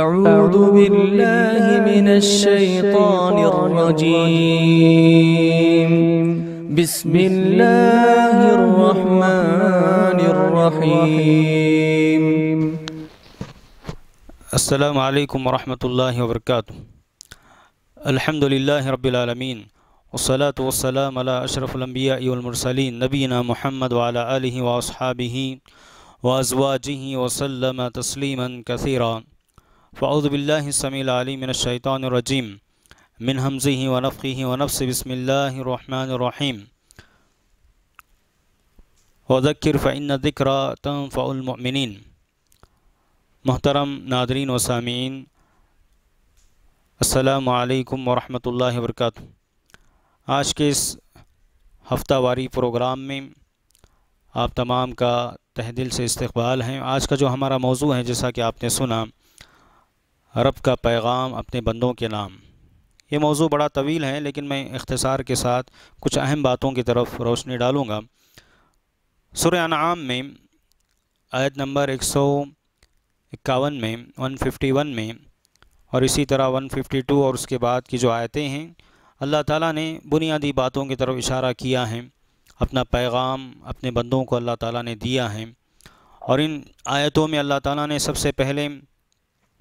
أعوذ بالله من الشيطان الرجيم بسم الله الرحمن الرحيم السلام عليكم ورحمة الله وبركاته الحمد لله رب العالمين والصلاة والسلام على أشرف الأنبياء والمرسلين نبينا محمد وعلى آله وأصحابه وأزواجه وسلم تسليما كثيرا फ़ाउज़बिल्लासमीम मिन हमज़ी ही वनफ़ी ही वनफ़ से बसमिल्लाम वज़क्र फ़ैन दिक्रा तम फ़ाउलमिन मोहतरम नादरीन वसामीन असलकम अल्लाम वर्क आज के इस हफ्तावारी प्रोग्राम में आप तमाम का तहदिल से इस्तबाल हैं आज का जो हमारा मौजू है जैसा कि आपने सुना रब का पैगाम अपने बंदों के नाम ये मौजू बड़ा तवील है लेकिन मैं इख्तसार के साथ कुछ अहम बातों की तरफ रोशनी डालूँगा सुर आम में आयत नंबर एक सौ इक्यावन में 151 में और इसी तरह 152 और उसके बाद की जो आयतें हैं अल्लाह ताला ने बुनियादी बातों की तरफ इशारा किया है अपना पैगाम अपने बंदों को अल्लाह ताला ने दिया है और इन आयतों में अल्लाह ताला ने सबसे पहले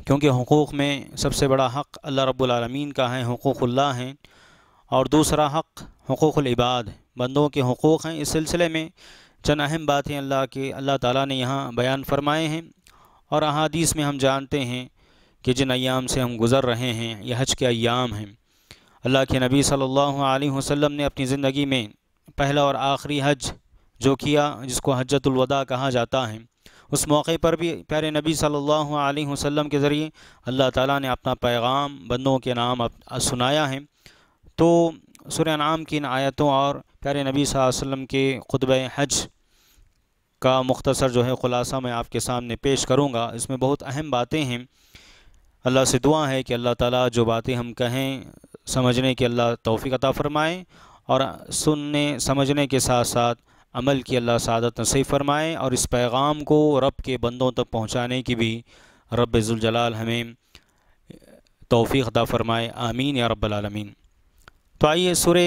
क्योंकि हकूक़ में सबसे बड़ा हक़ अल्लाह रब्लमीन का है हकूक़ल्ला हैं और दूसरा हक़ हकूक़लबाद बंदों के हकूक़ हैं इस सिलसिले में चंद अहम बातें अल्लाह के अल्लाह ताला ने यहाँ बयान फरमाए हैं और अहादीस में हम जानते हैं कि जिन अयाम से हम गुज़र रहे हैं यह हज के अयाम हैं अल्लाह के नबी सल्लल्लाहु अलैहि वसल्लम ने अपनी ज़िंदगी में पहला और आखिरी हज जो किया जिसको हजतुलवदा कहा जाता है उस मौके पर भी प्यारे नबी सल्लल्लाहु अलैहि वसल्लम के ज़रिए अल्लाह ताला ने अपना पैगाम बंदों के नाम सुनाया है तो सुर नाम की इन आयतों और प्यारे नबी वसल्लम के खुतब हज का मुख्तसर जो है ख़ुलासा मैं आपके सामने पेश करूँगा इसमें बहुत अहम बातें हैं अल्लाह से दुआ है कि अल्लाह ताला जो बातें हम कहें समझने की अल्लाह तोफ़ी अता फ़रमाएँ और सुनने समझने के साथ साथ अमल की अल्लाह सदत नसीब फरमाएँ और इस पैगाम को रब के बंदों तक पहुँचाने की भी रब जुलजलाल हमें तोफ़ी अदा फ़रमाए आमीन या रबालमीन तो आइए सुर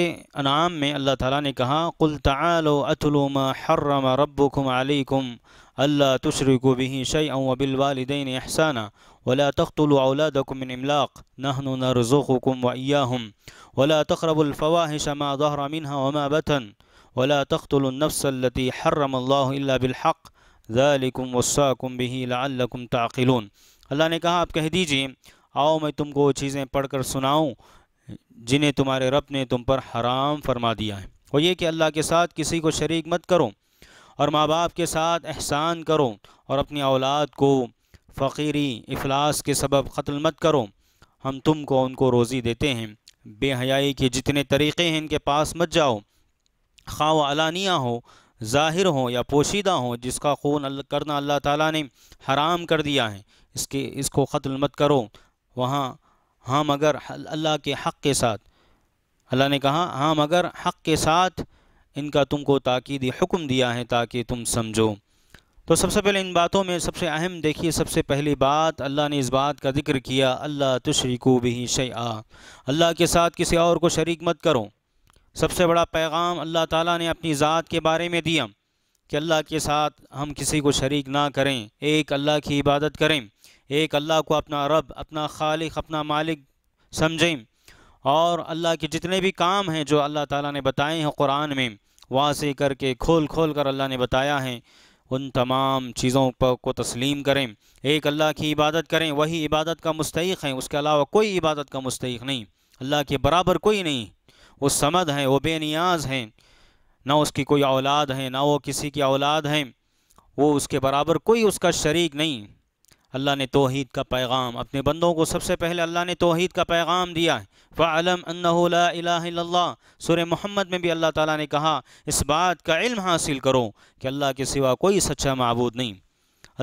अनाम में अल्लाह ताला ने कहा कुल तलो अतलुम हर्रम रबुम अलकुम अल्लाह तुशरको भी शई वबिलवालदेन एहसाना वला तख्तलादकुम इमलाक नहन नरजुकुम वैयाम वला तखरबुलफवाहिशमा ज़हरा मिनहा वमा बतन वला तख्तलनफ़सलती हर्रमल्लाबिलहक़ ज़ालिकुम वसाकुम बही लाकुम ताक़िलून अल्लाह ने कहा आप कह दीजिए आओ मैं तुमको वो चीज़ें पढ़ कर सुनाऊँ जिन्हें तुम्हारे रब ने तुम पर हराम फरमा दिया है और ये कि अल्लाह के साथ किसी को शरीक मत करो और माँ बाप के साथ एहसान करो और अपनी औलाद को फ़कीरी अफलास के सबब कत्ल मत करो हम तुमको उनको रोज़ी देते हैं बेहयाई के जितने तरीक़े हैं इनके पास मत जाओ खा व अलानिया हो ज़ाहिर हो या पोशीदा हो जिसका खून करना अल्लाह ताला ने हराम कर दिया है इसके इसको कत्ल मत करो वहाँ हाँ मगर अल्लाह के हक़ के साथ अल्लाह ने कहा हाँ मगर हक़ के साथ इनका तुमको ताकीदी हुक्म दिया है ताकि तुम समझो तो सबसे पहले इन बातों में सबसे अहम देखिए सबसे पहली बात अल्लाह ने इस बात का जिक्र किया अल्लाह तुशरिको भी शया अल्लाह के साथ किसी और को शरीक मत करो सबसे बड़ा पैगाम अल्लाह ताला ने अपनी ज़ात के बारे में दिया कि अल्लाह के साथ हम किसी को शरीक ना करें एक अल्लाह की इबादत करें एक अल्लाह को अपना रब अपना खालिक अपना मालिक समझें और अल्लाह के जितने भी काम हैं जो अल्लाह ताला ने बताए हैं कुरान में वहाँ से करके खोल खोल कर अल्लाह ने बताया है उन तमाम चीज़ों पर को तस्लीम करें एक अल्लाह की इबादत करें वही इबादत का मुस्तक है उसके अलावा कोई इबादत का मुस्तक नहीं अल्लाह के बराबर कोई नहीं वो समद हैं वो बेनियाज हैं ना उसकी कोई औलाद है ना वो किसी की औलाद हैं वो उसके बराबर कोई उसका शरीक नहीं अल्लाह ने तोहद का पैगाम अपने बंदों को सबसे पहले अल्लाह ने तोहद का पैगाम दिया है फ़ालम अल्ला सुर मोहम्मद में भी अल्लाह ताला ने कहा इस बात का इल्म हासिल करो कि अल्लाह के सिवा कोई सच्चा मबूद नहीं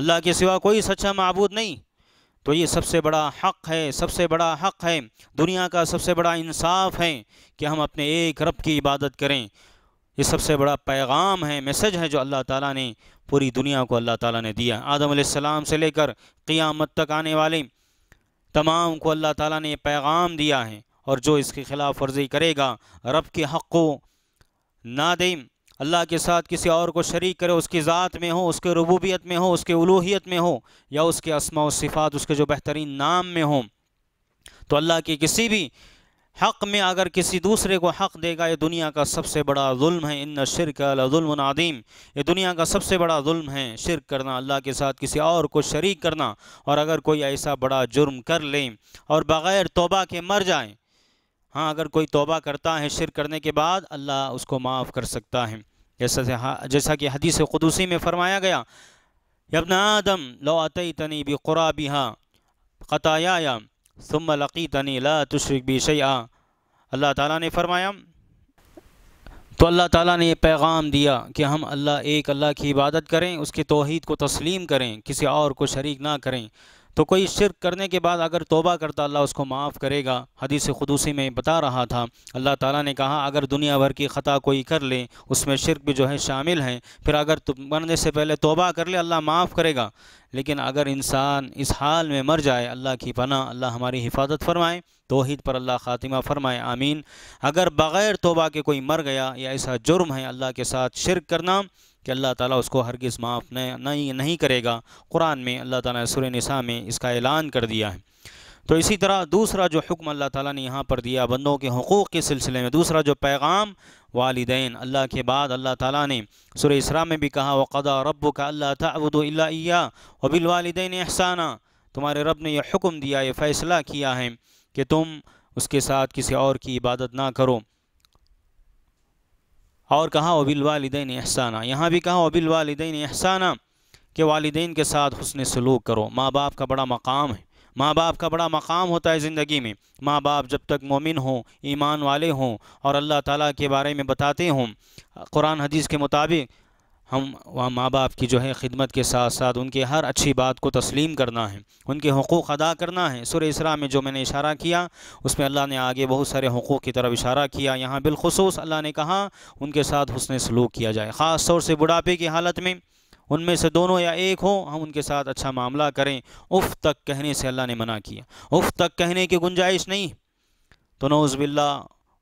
अल्लाह के सिवा कोई सच्चा मबूद नहीं तो ये सबसे बड़ा हक़ है सबसे बड़ा हक़ है दुनिया का सबसे बड़ा इंसाफ है कि हम अपने एक रब की इबादत करें ये सबसे बड़ा पैगाम है मैसेज है जो अल्लाह ताला ने पूरी दुनिया को अल्लाह ताला ने दिया आदम सलाम से लेकर क़ियामत तक आने वाले तमाम को अल्लाह ताला ने पैगाम दिया है और जो इसके ख़िलाफ़ वर्जी करेगा रब के हक़ को ना दें अल्लाह के साथ किसी और को शरीक करे उसकी ज़ात में हो उसके रबूबियत में हो उसके उलूहियत में हो या उसके असमा सिफ़ात उसके जो बेहतरीन नाम में हो तो अल्लाह के किसी भी हक़ में अगर किसी दूसरे को हक़ देगा ये दुनिया का सबसे बड़ा जुल्म है इन शिरक अलादुल्मनादीम ये दुनिया का सबसे बड़ा जुल्म है शिरक करना अल्लाह के साथ किसी और को शरीक करना और अगर कोई ऐसा बड़ा जुर्म कर ले और बग़ैर तोबा के मर जाए हाँ अगर कोई तोबा करता है शिर करने के बाद अल्लाह उसको माफ़ कर सकता है जैसा से जैसा कि हदीस खुदूसी में फरमाया गया यबना आदम लो तनी बी कुरा बिहा क़ताया सुम लकी तनी ला तुशरक बी शया अल्लाह ताला ने फरमाया तो अल्लाह ताला ने ये पैगाम दिया कि हम अल्लाह एक अल्लाह की इबादत करें उसके तोहद को तस्लीम करें किसी और को शरीक ना करें तो कोई शिरक करने के बाद अगर तोबा करता अल्लाह उसको माफ़ करेगा हदीस खुदूसी में बता रहा था अल्लाह ताला ने कहा अगर दुनिया भर की ख़ता कोई कर ले उसमें शिरक भी जो है शामिल हैं फिर अगर मरने से पहले तोबा कर ले अल्लाह माफ़ करेगा लेकिन अगर इंसान इस हाल में मर जाए अल्लाह की पना अल्लाह हमारी हिफाजत फरमाए तोहद पर अल्लाह ख़ातिमा फ़रमाए आमीन अगर बग़ैर तोबा के कोई मर गया या ऐसा जुर्म है अल्लाह के साथ शिरक करना कि अल्लाह ताला उसको किस माफ़ नहीं नहीं करेगा कुरान में अल्लाह ताला सुर नसा में इसका ऐलान कर दिया है तो इसी तरह दूसरा जो हुक्म अल्लाह ताला ने यहाँ पर दिया बंदों के हकूक़ के सिलसिले में दूसरा जो पैगाम वालदेन अल्लाह के बाद अल्लाह ताला ने सुर इसरा में भी कहा वक़ा रब का अल्लाह तबुदिल्ला वबिलवालदेन एहसाना तुम्हारे रब ने यह हुक्म दिया ये फ़ैसला किया है कि तुम उसके साथ किसी और की इबादत ना करो और कहा वबिलवालदेन एहसाना यहाँ भी कहा वबिलवालदेन एहसाना कि वालदेन के साथ हसन सलूक करो माँ बाप का बड़ा मकाम है माँ बाप का बड़ा मकाम होता है ज़िंदगी में माँ बाप जब तक मोमिन हों ईमान वाले हों और अल्लाह ताला के बारे में बताते हों कुरान हदीस के मुताबिक हम वहाँ माँ बाप की जो है ख़िदमत के साथ साथ उनके हर अच्छी बात को तस्लीम करना है उनके हकूक़ अदा करना है सुर इसरा में जो मैंने इशारा किया उसमें अल्लाह ने आगे बहुत सारे हकूक़ की तरफ इशारा किया यहाँ बिलखसूस अल्लाह ने कहा उनके साथ हसन सलूक किया जाए ख़ास तौर से बुढ़ापे की हालत में उनमें से दोनों या एक हो हम उनके साथ अच्छा मामला करें उफ़ तक कहने से अल्लाह ने मना किया उफ़ तक कहने की गुंजाइश नहीं तो नौज़बिल्ला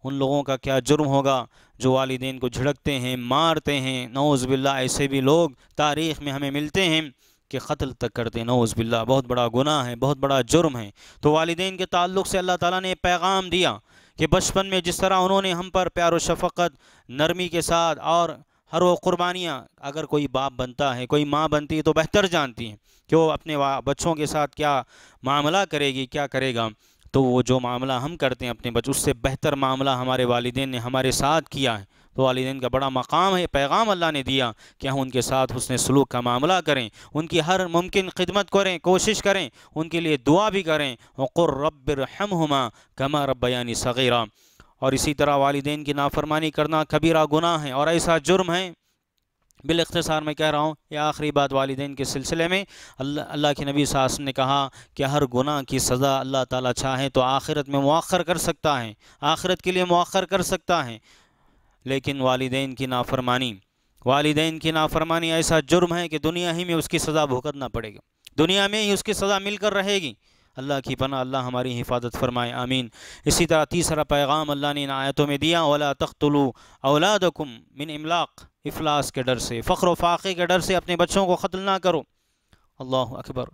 उन लोगों का क्या जुर्म होगा जो वालदे को झिड़कते हैं मारते हैं नौज़बिल्ला ऐसे भी लोग तारीख़ में हमें मिलते हैं कि कत्ल तक करते हैं नौज़बिल्ला बहुत बड़ा गुनाह है बहुत बड़ा जुर्म है तो वालदे के ताल्लुक से अल्लाह ताला ने पैगाम दिया कि बचपन में जिस तरह उन्होंने हम पर प्यार शफ़क़त नरमी के साथ और हर वो कुर्बानियाँ अगर कोई बाप बनता है कोई माँ बनती है तो बेहतर जानती हैं कि वो अपने बच्चों के साथ क्या मामला करेगी क्या करेगा तो वो जो मामला हम करते हैं अपने बच्चों उससे बेहतर मामला हमारे वालदे ने हमारे साथ किया है तो वालदेन का बड़ा मकाम है पैगाम अल्लाह ने दिया कि हम उनके साथ हसन सलूक का मामला करें उनकी हर मुमकिन खिदमत करें कोशिश करें उनके लिए दुआ भी करें वक़ुर हम हमा कमा यानी सगीरा और इसी तरह वालदे की नाफरमानी करना कबीरा गुनाह है और ऐसा जुर्म है बिलख्तसार मैं कह रहा हूँ यह आखिरी बात वालदेन के सिलसिले में अल्लाह के नबी सास ने कहा कि हर गुनाह की सज़ा अल्लाह ताला चाहे तो आखिरत में मौखर कर सकता है आखिरत के लिए मौखर कर सकता है लेकिन वालदेन की नाफरमानी वालदेन की नाफरमानी ऐसा जुर्म है कि दुनिया ही में उसकी सज़ा भुगतना पड़ेगी दुनिया में ही उसकी सज़ा मिलकर रहेगी अल्लाह की पना अल्लाह हमारी हिफाजत फरमाए आमीन इसी तरह तीसरा पैगाम अल्लाह ने इन आयतों में दिया ओला तख्तलू कुम मिन इमलाक़ अफलास के डर से फ़ख्र फाक़े के डर से अपने बच्चों को ख़त्ल ना करो अल्लाह अकबर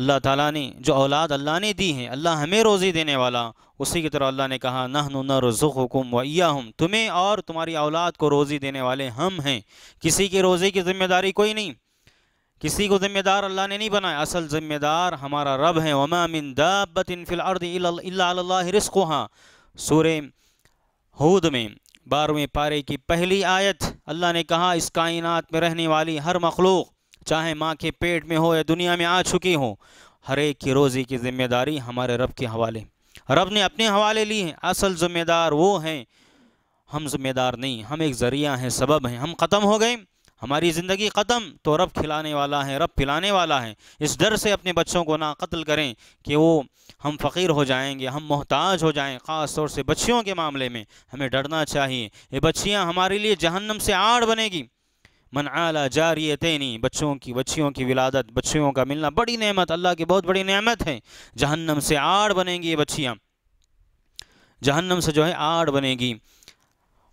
अल्लाह ताला ने जो औलाद अल्लाह ने दी है अल्लाह हमें रोज़ी देने वाला उसी की तरह अल्लाह ने कहा नहनु नर रज़ुक हुकुम वैया हम तुम्हें और तुम्हारी औलाद को रोज़ी देने वाले हम हैं किसी के रोज़ी की ज़िम्मेदारी कोई नहीं किसी को ज़िम्मेदार अल्लाह ने नहीं बनाया असल ज़िम्मेदार हमारा रब है वमा मिन दाबतिन फिल अर्द सूर हूद में बारहवें पारे की पहली आयत अल्लाह ने कहा इस कायनात में रहने वाली हर मखलूक चाहे माँ के पेट में हो या दुनिया में आ चुकी हो हर एक की रोज़ी की ज़िम्मेदारी हमारे रब के हवाले रब ने अपने हवाले ली हैं असल ज़िम्मेदार वो हैं हम ज़िम्मेदार नहीं हम एक ज़रिया हैं सबब हैं हम ख़त्म हो गए हमारी ज़िंदगी ख़त्म तो रब खिलाने वाला है रब पिलाने वाला है इस डर से अपने बच्चों को ना कत्ल करें कि वो हम फ़कीर हो जाएंगे हम मोहताज हो जाएं ख़ास तौर से बच्चियों के मामले में हमें डरना चाहिए ये बच्चियाँ हमारे लिए जहन्नम से आड़ बनेगी मन आला तैनी बच्चों की बच्चियों की विलादत बच्चियों का मिलना बड़ी नेमत अल्लाह की बहुत बड़ी नेमत है जहन्नम से आड़ बनेंगी ये बच्चियाँ जहन्नम से जो है आड़ बनेगी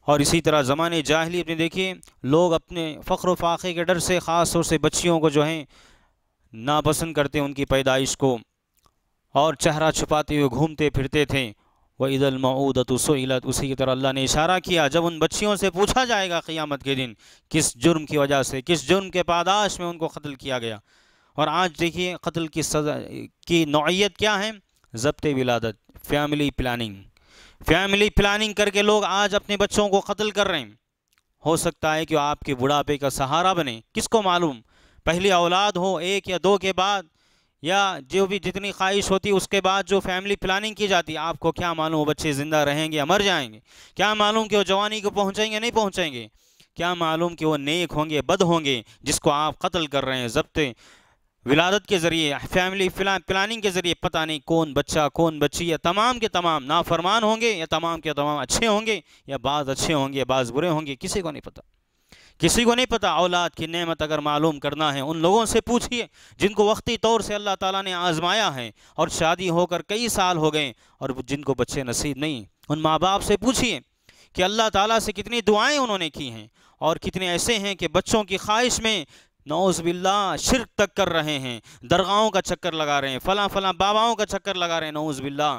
और इसी तरह ज़माने जाहली अपने देखिए लोग अपने फ़ख्र फाखे के डर से ख़ास तौर से बच्चियों को जो हैं नापसंद करते उनकी पैदाइश को और चेहरा छुपाते हुए घूमते फिरते थे वह ईदल मऊदत उसी की तरह अल्लाह ने इशारा किया जब उन बच्चियों से पूछा जाएगा क़ियामत के दिन किस जुर्म की वजह से किस जुर्म के पादाश में उनको कत्ल किया गया और आज देखिए कत्ल की सज़ा की नौीयत क्या है जब्त विलादत फैमिली प्लानिंग फैमिली प्लानिंग करके लोग आज अपने बच्चों को कत्ल कर रहे हैं हो सकता है कि आपके बुढ़ापे का सहारा बने किसको मालूम पहली औलाद हो एक या दो के बाद या जो भी जितनी ख्वाहिश होती उसके बाद जो फैमिली प्लानिंग की जाती आपको क्या मालूम वो बच्चे ज़िंदा रहेंगे या मर जाएंगे क्या मालूम कि वो जवानी को पहुँचेंगे नहीं पहुँचेंगे क्या मालूम कि वो नेक होंगे बद होंगे जिसको आप कत्ल कर रहे हैं जब्त विलादत के ज़रिए फैमिली प्लानिंग के ज़रिए पता नहीं कौन बच्चा कौन बच्ची या तमाम के तमाम नाफरमान होंगे या तमाम के तमाम अच्छे होंगे या बाज़ अच्छे होंगे या बाज़ बुरे होंगे किसी को नहीं पता किसी को नहीं पता औलाद की नेमत अगर मालूम करना है उन लोगों से पूछिए जिनको वक्ती तौर से अल्लाह ताला ने आजमाया है और शादी होकर कई साल हो गए और जिनको बच्चे नसीब नहीं उन माँ बाप से पूछिए कि अल्लाह ताला से कितनी दुआएं उन्होंने की हैं और कितने ऐसे हैं कि बच्चों की ख्वाहिश में नौज़बिल्ला शिरक तक कर रहे हैं दरगाहों का चक्कर लगा रहे हैं फ़लाँ फ़लाँ बाबाओं का चक्कर लगा रहे हैं नौज़बिल्ला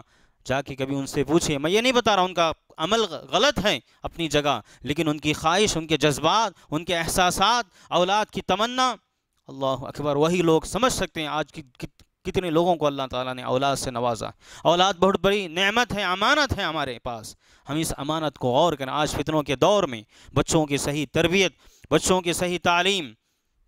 जाके कभी उनसे पूछे मैं ये नहीं बता रहा उनका अमल गलत है अपनी जगह लेकिन उनकी ख्वाहिश उनके जज्बात उनके एहसास औलाद की तमन्ना अल्लाह अकबर वही लोग समझ सकते हैं आज की कि, कितने लोगों को अल्लाह ताला ने औलाद से नवाजा औलाद बहुत बड़ी नेमत है अमानत है हमारे पास हम इस अमानत को गौर करें आज फितनों के दौर में बच्चों की सही तरबियत बच्चों की सही तालीम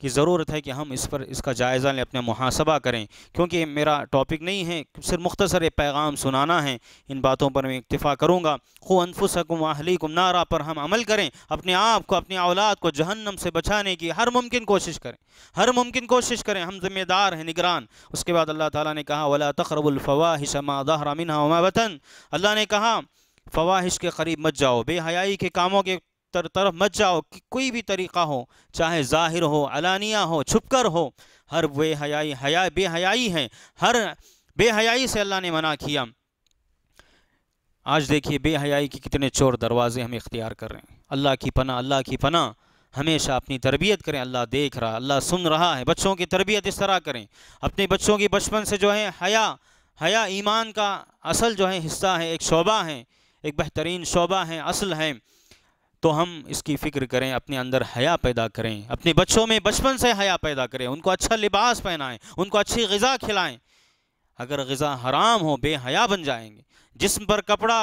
की ज़रूरत है कि हम इस पर इसका जायज़ा लें अपने मुहासबा करें क्योंकि मेरा टॉपिक नहीं है सिर्फ मुख्तसर पैगाम सुनाना है इन बातों पर मैं इतफ़ा करूँगा खो अहली अहलीकुम नारा पर हम अमल करें अपने आप को अपनी औलाद को जहन्नम से बचाने की हर मुमकिन कोशिश करें हर मुमकिन कोशिश करें हम ज़िम्मेदार हैं निगरान उसके बाद अल्लाह ताला ने कहा वला तखरबुलफ़वाहिशमा दहरा मिन वतन अल्लाह ने कहा फ़वाहिश के करीब मत जाओ बेहयाई के कामों के तर तरफ मत जाओ कि कोई भी तरीक़ा हो चाहे ज़ाहिर हो अलानिया हो छुपकर हो हर बेहयाई हया बेहयाई है हर बेहयाई से अल्लाह ने मना किया आज देखिए बेहयाई के कितने चोर दरवाजे हम इख्तियार कर रहे हैं अल्लाह की पना अल्लाह की पना हमेशा अपनी तरबियत करें अल्लाह देख रहा अल्लाह सुन रहा है बच्चों की तरबियत इस तरह करें अपने बच्चों की बचपन से जो है हया हया ईमान का असल जो है हिस्सा है एक शोबा है एक बेहतरीन शोबा है असल है तो हम इसकी फ़िक्र करें अपने अंदर हया पैदा करें अपने बच्चों में बचपन से हया पैदा करें उनको अच्छा लिबास पहनाएं उनको अच्छी गज़ा खिलाएं अगर गज़ा हराम हो बेहया बन जाएंगे जिसम पर कपड़ा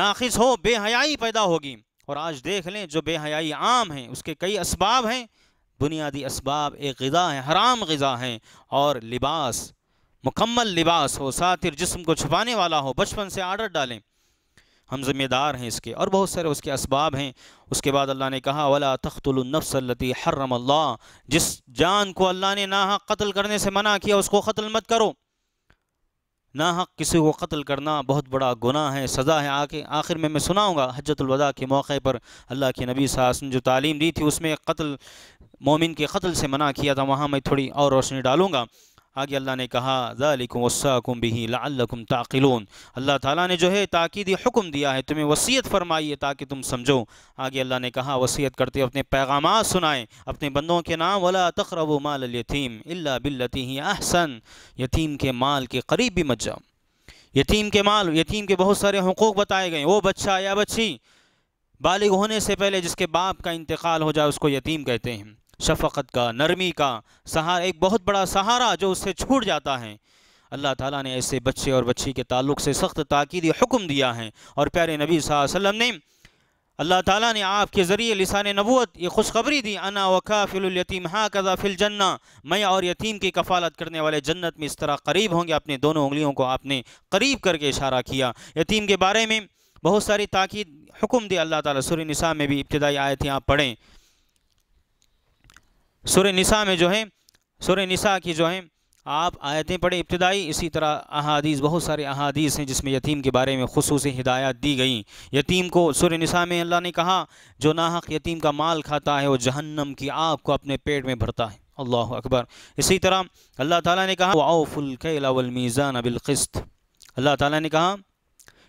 नाखिस हो बेहयाई पैदा होगी और आज देख लें जो बेहयाई आम हैं उसके कई इसबाब हैं बुनियादी इसबाब एक गज़ा है हराम गज़ा हैं और लिबास मुकम्मल लिबास हो सातिर जिसम को छुपाने वाला हो बचपन से आर्डर डालें हम ज़िम्मेदार हैं इसके और बहुत सारे उसके इसबाब हैं उसके बाद अल्लाह ने कहा वला तख्तुलनफसलती हर्रम अल्लाह जिस जान को अल्लाह ने हक कत्ल करने से मना किया उसको कत्ल मत करो ना हक़ किसी को कत्ल करना बहुत बड़ा गुनाह है सज़ा है आके आखिर में मैं सुनाऊँगा हजतलवदा के मौके पर अल्लाह के नबी साहस ने जो तालीम दी थी उसमें कत्ल मोमिन के कत्ल से मना किया था वहाँ मैं थोड़ी और रोशनी डालूँगा आगे अल्लाह ने कहा ज़ालिकुम वसाकुम बिही लकुम ताकिलून अल्लाह ताला ने जो है ताकीदी हुक्म दिया है तुम्हें वसीयत फरमाई है ताकि तुम समझो आगे अल्लाह ने कहा वसीयत करते अपने पैगाम सुनाएं अपने बंदों के नाम वला तखरब माल यतीम अल्ला बिल्लती अहसन यतीम के माल के करीब भी मत जाओ यतीम के माल यतीम के बहुत सारे हकूक़ बताए गए वो बच्चा या बच्ची बालिग होने से पहले जिसके बाप का इंतकाल हो जाए उसको यतीम कहते हैं शफ़क़त का नरमी का सहारा एक बहुत बड़ा सहारा जो उससे छूट जाता है अल्लाह ताला ने ऐसे बच्चे और बच्ची के ताल्लुक से सख्त ताकीदी हुक्म दिया है और प्यारे नबी वसल्लम ने अल्लाह ताला ने आपके ज़रिए लिसान नबूत ये खुशखबरी दी अना फ़िलयतीम हाँ कज़ा फिल जन्ना मैं और यतीम की कफ़ालत करने वाले जन्नत में इस तरह करीब होंगे अपने दोनों उंगलियों को आपने करीब करके इशारा किया यतीम के बारे में बहुत सारी ताकीद हुक्म दी अल्लाह ताला सुर निसा में भी इब्तदाई आयतें आप पढ़ें सुर निसा में जो है सुर निसा की जो है आप आयतें पढ़ें इब्तदाई इसी तरह अहादीस बहुत सारे अहादीस हैं जिसमें यतीम के बारे में खसूस हिदायत दी गई यतीम को सुर निसा में अल्लाह ने कहा जो नाहक यतीम का माल खाता है वो जहन्नम की आग को अपने पेट में भरता है अल्लाह अकबर इसी तरह अल्लाह ताला ने कहा वाउफुलमीज़ान अबिलकस्त अल्लाह ताला ने कहा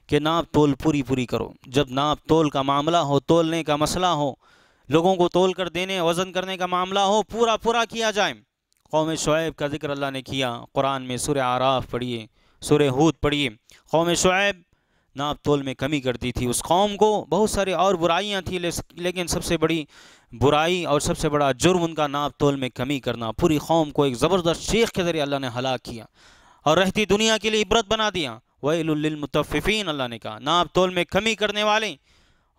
कि नाप तोल पूरी पूरी करो जब नाप तोल का मामला हो तोलने का मसला हो लोगों को तोल कर देने वज़न करने का मामला हो पूरा पूरा किया जाए कौम शुएब का जिक्र अल्लाह ने किया कुरान में सुर आराफ पढ़िए सुर हूद पढ़िए कौम शुएब नाप तोल में कमी करती थी उस कौम को बहुत सारी और बुराइयाँ थी ले, लेकिन सबसे बड़ी बुराई और सबसे बड़ा जुर्म उनका नाप तोल में कमी करना पूरी कौम को एक ज़बरदस्त शेख के ज़रिए अल्लाह ने हलाक किया और रहती दुनिया के लिए इबरत बना दिया वहीमतफ़ीन अल्लाह ने कहा नाप तोल में कमी करने वाले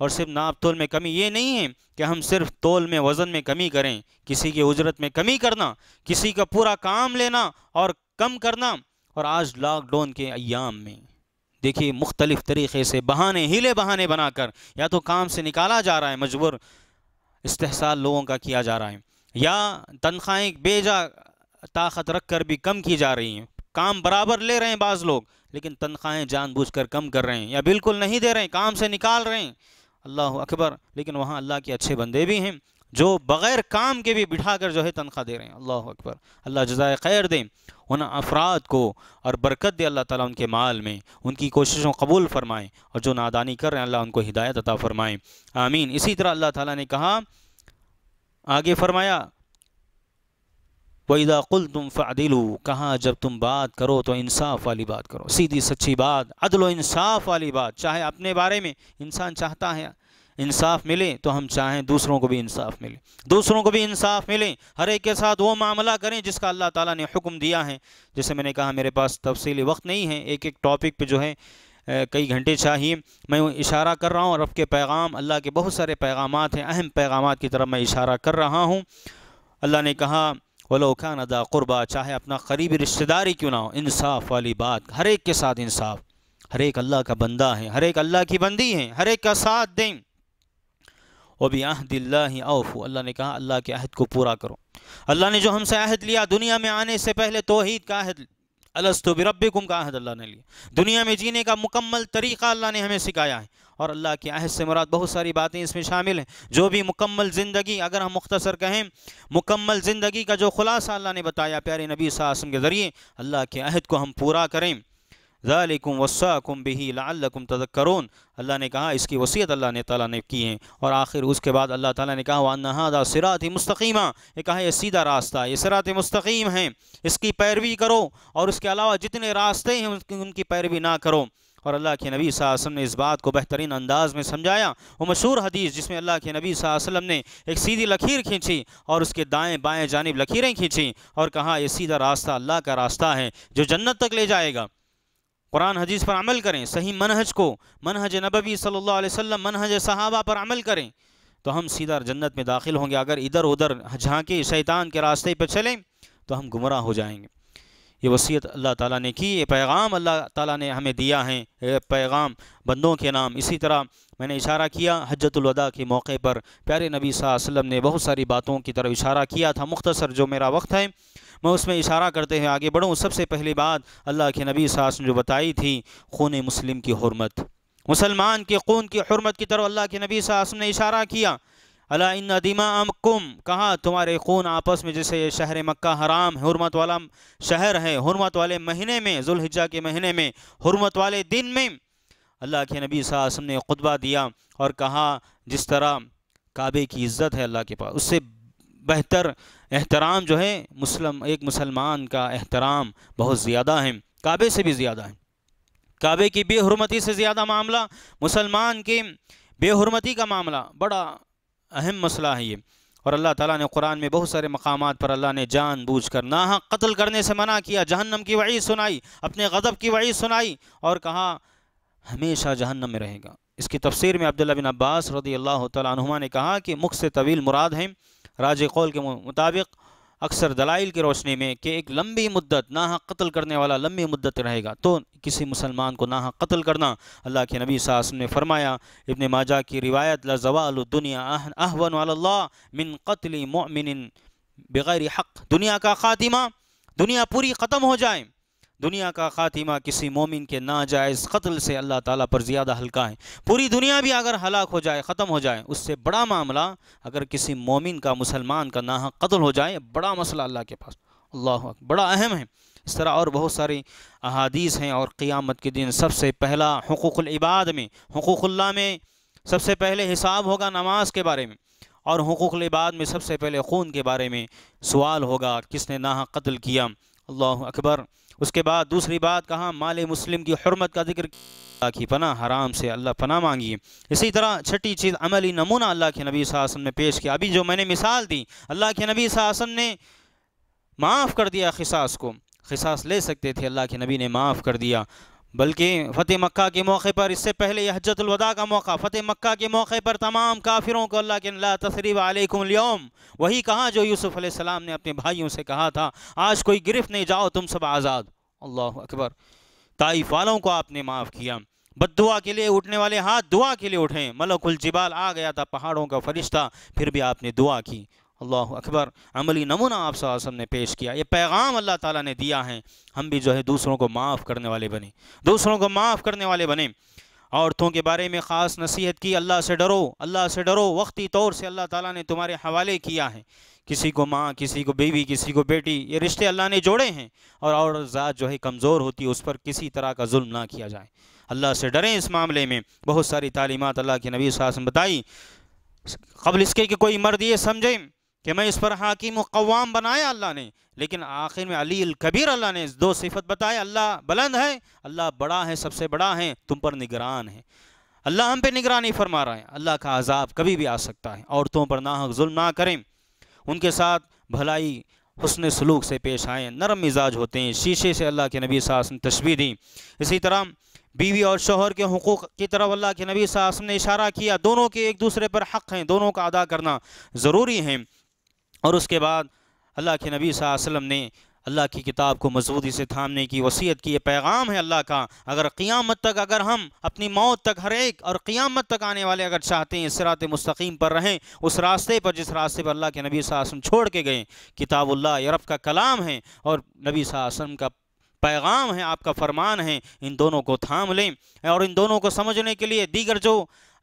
और सिर्फ नाप तोल में कमी ये नहीं है कि हम सिर्फ तोल में वज़न में कमी करें किसी की उजरत में कमी करना किसी का पूरा काम लेना और कम करना और आज लॉकडाउन के अयाम में देखिए मुख्तलिफ़ तरीक़े से बहाने हीले बहाने बनाकर या तो काम से निकाला जा रहा है मजबूर इस्तेसाल लोगों का किया जा रहा है या तनख्वाहें बेजा ताकत रख कर भी कम की जा रही हैं काम बराबर ले रहे हैं बाज़ लोग लेकिन तनख्वाहें जानबूझकर कम कर रहे हैं या बिल्कुल नहीं दे रहे हैं काम से निकाल रहे हैं अल्लाह अकबर लेकिन वहाँ अल्लाह के अच्छे बंदे भी हैं जो बग़ैर काम के भी बिठा कर जो है तनख्वाह दे रहे हैं अल्लाह अकबर अल्लाह जजाय खैर दें उन अफराद को और बरकत दे अल्लाह ताला उनके माल में उनकी कोशिशों कबूल फ़रमाएं और जो नादानी कर रहे हैं अल्लाह उनको हिदायत अता फ़रमाएँ आमीन इसी तरह अल्लाह ताला ने कहा आगे फरमाया वहीदा कुल तुम फ़ादिलू कहाँ जब तुम बात करो तो इंसाफ वाली बात करो सीधी सच्ची बात अदलो इंसाफ वाली बात चाहे अपने बारे में इंसान चाहता है इंसाफ मिले तो हम चाहें दूसरों को भी इंसाफ मिले दूसरों को भी इंसाफ मिले हर एक के साथ वो मामला करें जिसका अल्लाह ताला ने हुक्म दिया है जैसे मैंने कहा मेरे पास तफसीली वक्त नहीं है एक एक टॉपिक पे जो है कई घंटे चाहिए मैं इशारा कर रहा हूँ रब के पैगाम अल्लाह के बहुत सारे पैगाम हैं अहम पैगाम की तरफ मैं इशारा कर रहा हूँ अल्लाह ने कहा वलो अदा क़ुरबा चाहे अपना करीबी रिश्तेदार ही क्यों ना हो इंसाफ वाली बात हर एक के साथ इंसाफ हर एक अल्लाह का बंदा है हर एक अल्लाह की बंदी है हर एक का साथ दें वो भी आहदिल्ला ही अवफू अल्लाह ने कहा अल्लाह के अहद को पूरा करो अल्लाह ने जो हमसे अहद लिया दुनिया में आने से पहले तोहहीद का अहद अलस्तु बिरब्बिकुम का अहद अल्लाह ने लिया दुनिया में जीने का मुकम्मल तरीक़ा अल्लाह ने हमें सिखाया है और अल्लाह की आहद से मुराद बहुत सारी बातें इसमें शामिल हैं जो भी मुकम्मल ज़िंदगी अगर हम मुख्तसर कहें मुकम्मल ज़िंदगी का जो खुलासा अल्लाह ने बताया प्यारे नबी सासम के ज़रिए अल्लाह के अहद को हम पूरा करें ज़ालिकुम वसाकुम बिही लाकुम तजक्रून अल्लाह ने कहा इसकी वसीयत अल्लाह ने ताला ने की है और आखिर उसके बाद अल्लाह ताला ने कहा वानहादा सिरात मुस्तकीमा ये कहा ये सीधा रास्ता ये सिरात मुस्तकीम है इसकी पैरवी करो और उसके अलावा जितने रास्ते हैं उनकी पैरवी ना करो और अल्लाह के नबी वसम ने इस बात को बेहतरीन अंदाज में समझाया वो मशहूर हदीस जिसमें अल्लाह के नबी वसम ने एक सीधी लकीर खींची और उसके दाएँ बाएँ जानब लकीरें खींची और कहा यह सीधा रास्ता अल्लाह का रास्ता है जो जन्नत तक ले जाएगा कुरान हदीस पर अमल करें सही मनहज को मनहज नबी सल्ला वसम मनहज सहाबा पर अमल करें तो हम सीधा जन्नत में दाखिल होंगे अगर इधर उधर झांके शैतान के रास्ते पर चलें तो हम गुमराह हो जाएंगे ये वसीयत अल्लाह ताला ने की ये पैगाम अल्लाह ताला ने हमें दिया है पैगाम बंदों के नाम इसी तरह मैंने इशारा किया हजतुलवदा के मौके पर प्यारे नबी वसल्लम ने बहुत सारी बातों की तरफ इशारा किया था मुख्तसर जो मेरा वक्त है मैं उसमें इशारा करते हुए आगे बढ़ूँ सबसे पहली बात अल्लाह के नबी सास ने जो बताई थी खून मुस्लिम की हरमत मुसलमान के खून की हरमत की तरफ अल्लाह के नबी सास ने इशारा किया अला इन अदीमा अम कुम कहा तुम्हारे खून आपस में जैसे ये शहर मक्का हराम हरमत वाला शहर है हरमत वाले महीने में जुल्हिजा के महीने में हरमत वाले दिन में अल्लाह के नबी वसम ने खुतबा दिया और कहा जिस तरह काबे की इज़्ज़त है अल्लाह के पास उससे बेहतर एहतराम जो है मुस्लिम एक मुसलमान का एहतराम बहुत ज़्यादा है काबे से भी ज़्यादा है काबे की बेहरमती से ज़्यादा मामला मुसलमान के बेहरमती का मामला बड़ा अहम मसला है ये और अल्लाह ताला ने कुरान में बहुत सारे मकाम पर अल्लाह ने जान बूझ कर नाह कत्ल करने से मना किया जहन्नम की वही सुनाई अपने गज़ब की वही सुनाई और कहा हमेशा जहन्नम में रहेगा इसकी तफसीर में अब्दुल्ला बिन अब्बास रदी अल्लाह तुमा ने कहा कि मुख से तवील मुराद हैं राज कौल के मुताबिक अक्सर दलाइल की रोशनी में कि एक लंबी मुद्दत नाह कत्ल करने वाला लंबी मुद्दत रहेगा तो किसी मुसलमान को नाह कत्ल करना अल्लाह के नबी सास ने फरमाया इबन माजा की रिवायत लजवालदुनिया अहवन मिन कत्ल मोमिन बग़ैर हक़ दुनिया का ख़ातिमा दुनिया पूरी ख़त्म हो जाए दुनिया का खातिमा किसी मोमिन के नाजायज़ कत्ल से अल्लाह ताला पर ज़्यादा हल्का है पूरी दुनिया भी अगर हलाक हो जाए ख़त्म हो जाए उससे बड़ा मामला अगर किसी मोमिन का मुसलमान का नाहक कत्ल हो जाए बड़ा मसला अल्लाह के पास अल्लाह बड़ा अहम है इस तरह और बहुत सारी अहादीस हैं और क़ियामत के दिन सबसे पहला हकूक़ इबाद में हकूक़ल्ला में सबसे पहले हिसाब होगा नमाज के बारे में और हकूक़ इबाद में सबसे पहले खून के बारे में सवाल होगा किसने नाह कत्ल किया अल्लाह अकबर उसके बाद दूसरी बात कहा माल मुस्लिम की हरमत का जिक्र की पना हराम से अल्लाह पना मांगी इसी तरह छठी चीज़ अमली नमूना अल्लाह के नबी सासन ने पेश किया अभी जो मैंने मिसाल दी अल्लाह के नबी सासन ने माफ़ कर दिया खिसास को खिसास ले सकते थे अल्लाह के नबी ने माफ़ कर दिया बल्कि फ़तेह मक्का के मौके पर इससे पहले यह हजतलवदा का मौका फ़तेह मक्का के मौके पर तमाम काफिरों को अल्लाह के ला तसरीब आलकुम वही कहा जो यूसुफ़ सलाम ने अपने भाइयों से कहा था आज कोई गिरफ्त नहीं जाओ तुम सब आज़ाद अल्लाह अकबर ताइफ वालों को आपने माफ़ किया बदुआ के लिए उठने वाले हाथ दुआ के लिए उठें मलकुल जिबाल आ गया था पहाड़ों का फरिश्ता फिर भी आपने दुआ की अल्लाह अकबर अमली नमूना आप सब ने पेश किया ये पैगाम अल्लाह ताला ने दिया है हम भी जो है दूसरों को माफ़ करने वाले बने दूसरों को माफ़ करने वाले बने औरतों के बारे में ख़ास नसीहत की अल्लाह से डरो अल्लाह से डरो वक्ती तौर से अल्लाह ताला ने तुम्हारे हवाले किया है किसी को माँ किसी को बीवी किसी को बेटी ये रिश्ते अल्लाह ने जोड़े हैं और और ज़ात जो है कमज़ोर होती है उस पर किसी तरह का जुल्म ना किया जाए अल्लाह से डरें इस मामले में बहुत सारी तालीमत अल्लाह के नबी साहब बताई कबल इसके कि कोई मर्द ये समझें कि मैं इस पर हाकिम कवाम बनाया अल्लाह ने लेकिन आखिर में अली कबीर अल्लाह ने दो सिफत बताया अल्लाह बुलंद है अल्लाह बड़ा है सबसे बड़ा है तुम पर निगरान है अल्लाह हम पे निगरानी फरमा रहा है अल्लाह का अजाब कभी भी आ सकता है औरतों पर ना जुल्म ना करें उनके साथ भलाई हसन सलूक से पेश आएँ नरम मिजाज होते हैं शीशे से अल्लाह के नबी सास ने तशबी दी इसी तरह बीवी और शोहर के हकूक़ की तरफ अल्लाह के नबी सास ने इशारा किया दोनों के एक दूसरे पर हक़ हैं दोनों का अदा करना ज़रूरी है और उसके बाद अल्लाह के नबी वसम ने अल्लाह की किताब को मजबूती से थामने की वसीयत की ये पैगाम है अल्लाह का अगर क़ियामत तक अगर हम अपनी मौत तक हर एक और क़ियामत तक आने वाले अगर चाहते हैं सरात मस्तकीम पर रहें उस रास्ते पर जिस रास्ते पर अल्लाह के नबी सासम छोड़ के गए किताबुल्ला यरब का कलाम है और नबी सासम का पैगाम है आपका फरमान है इन दोनों को थाम लें और इन दोनों को समझने के लिए दीगर जो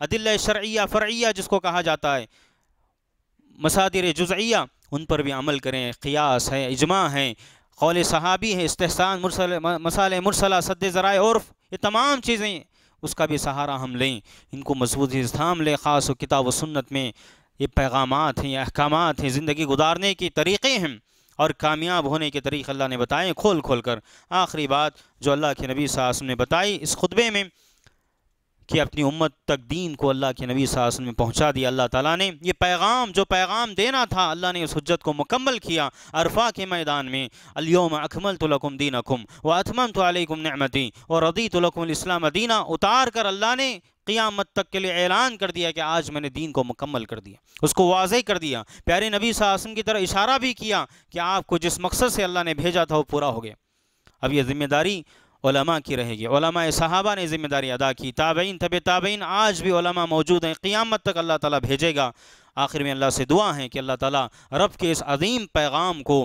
अदिल शर्या फ़र्या जिसको कहा जाता है मसादिर जुज़िया उन पर भी अमल करें क़ियास है इजमा है कौल सहाबी है इस्तान मुरसल मसाल मुरसला सद ज़राए औरफ ये तमाम चीज़ें उसका भी सहारा हम लें इनको मजबूत इस्लाम लें ख़ास किताब व सुन्नत में ये पैगाम हैं ये अहकाम हैं ज़िंदगी गुजारने के तरीक़े हैं और कामयाब होने के तरीक़े अल्लाह ने बताएँ खोल खोल कर आखिरी बात जो अल्लाह के नबी साहब ने बताई इस खुतबे में कि अपनी उम्मत तक दीन को अल्लाह के नबी सासन में पहुंचा दिया अल्लाह ताला ने ये पैगाम जो पैगाम देना था अल्लाह ने उस हजत को मुकम्मल किया अरफा के मैदान में अलियोम अकमल तुलकुम दीन अकुम व तो अलकुम नमती और रदी तुलकुमस्लाम अदीना उतार कर अल्लाह ने क़ियामत तक के लिए ऐलान कर दिया कि आज मैंने दीन को मुकम्मल कर दिया उसको वाजे कर दिया प्यारे नबी सासन की तरह इशारा भी किया कि आपको जिस मकसद से अल्लाह ने भेजा था वो पूरा हो गया अब यह ज़िम्मेदारी ओलमा की रहेगी ओलमा सहाबा ने ज़िम्मेदारी अदा की ताबेन तब ताबीन आज भी ओलमा मौजूद हैं क़ियामत तक अल्लाह ताला भेजेगा आखिर में अल्लाह से दुआ है कि अल्लाह ताला रब के इस अजीम पैगाम को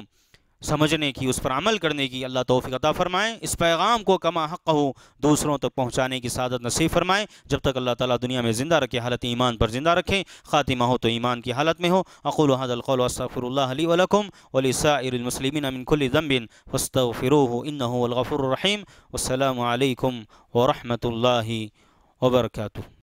समझने की उस पर अमल करने की अल्लाह तोफ़ी अता फ़रमाएँ इस पैगाम को कमा हक़ हो दूसरों तक पहुँचाने की सादत नसीब फ़रमाएँ जब तक अल्लाह ताली दुनिया में ज़िंदा रखे हालत ईमान पर ज़िंदा रखें ख़ातिमा हो तो ईमान की हालत में हो अकुल हदलफ़रली वलकम वलिसमसलिमिन वस्त वस्तफ़िर इन्नफ़ुररहीम अल्लाम वरहमल वबरकू